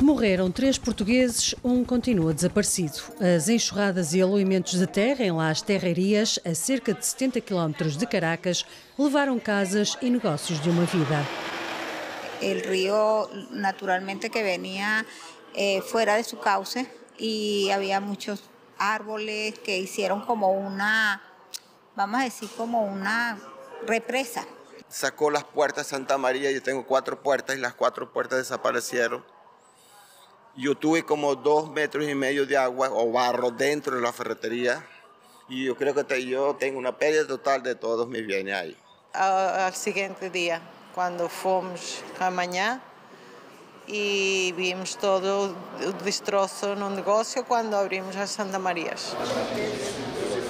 Morreram três portugueses, um continua desaparecido. As enxurradas e aluimentos de terra em Las Terrerias, a cerca de 70 quilómetros de Caracas, levaram casas e negócios de uma vida. O rio, naturalmente, que venia, eh, fora de seu cauce e havia muitos árboles que fizeram como uma, vamos dizer, como uma represa. Sacou as puertas Santa Maria. Eu tenho quatro puertas e as quatro puertas desapareceram. Yo tuve como dos metros y medio de agua o barro dentro de la ferretería y yo creo que yo tengo una pérdida total de todos mis bienes ahí. Ah, al, siguiente día, cuando fuimos a mañana y vimos todo el destrozo en un negocio cuando abrimos a Santa María.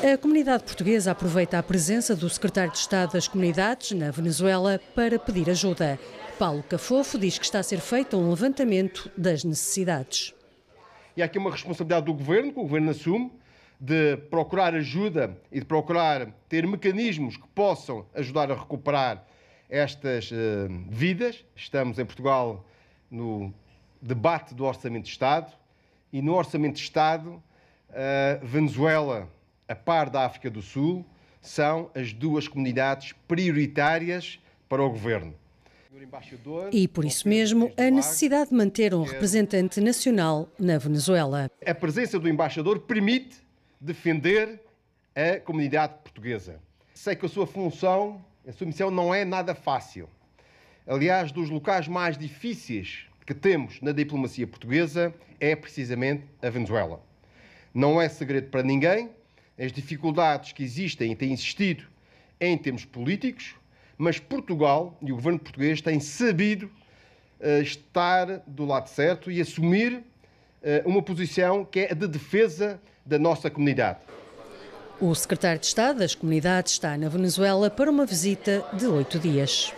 A comunidade portuguesa aproveita a presença do secretário de Estado das Comunidades na Venezuela para pedir ajuda. Paulo Cafofo diz que está a ser feito um levantamento das necessidades. E há aqui uma responsabilidade do governo, que o governo assume, de procurar ajuda e de procurar ter mecanismos que possam ajudar a recuperar estas uh, vidas. Estamos em Portugal no debate do Orçamento de Estado e no Orçamento de Estado, uh, Venezuela a par da África do Sul, são as duas comunidades prioritárias para o governo. E por isso mesmo, a necessidade de manter um representante nacional na Venezuela. A presença do embaixador permite defender a comunidade portuguesa. Sei que a sua função, a sua missão não é nada fácil. Aliás, dos locais mais difíceis que temos na diplomacia portuguesa é precisamente a Venezuela. Não é segredo para ninguém as dificuldades que existem e têm existido em termos políticos, mas Portugal e o governo português têm sabido uh, estar do lado certo e assumir uh, uma posição que é a de defesa da nossa comunidade. O secretário de Estado das Comunidades está na Venezuela para uma visita de oito dias.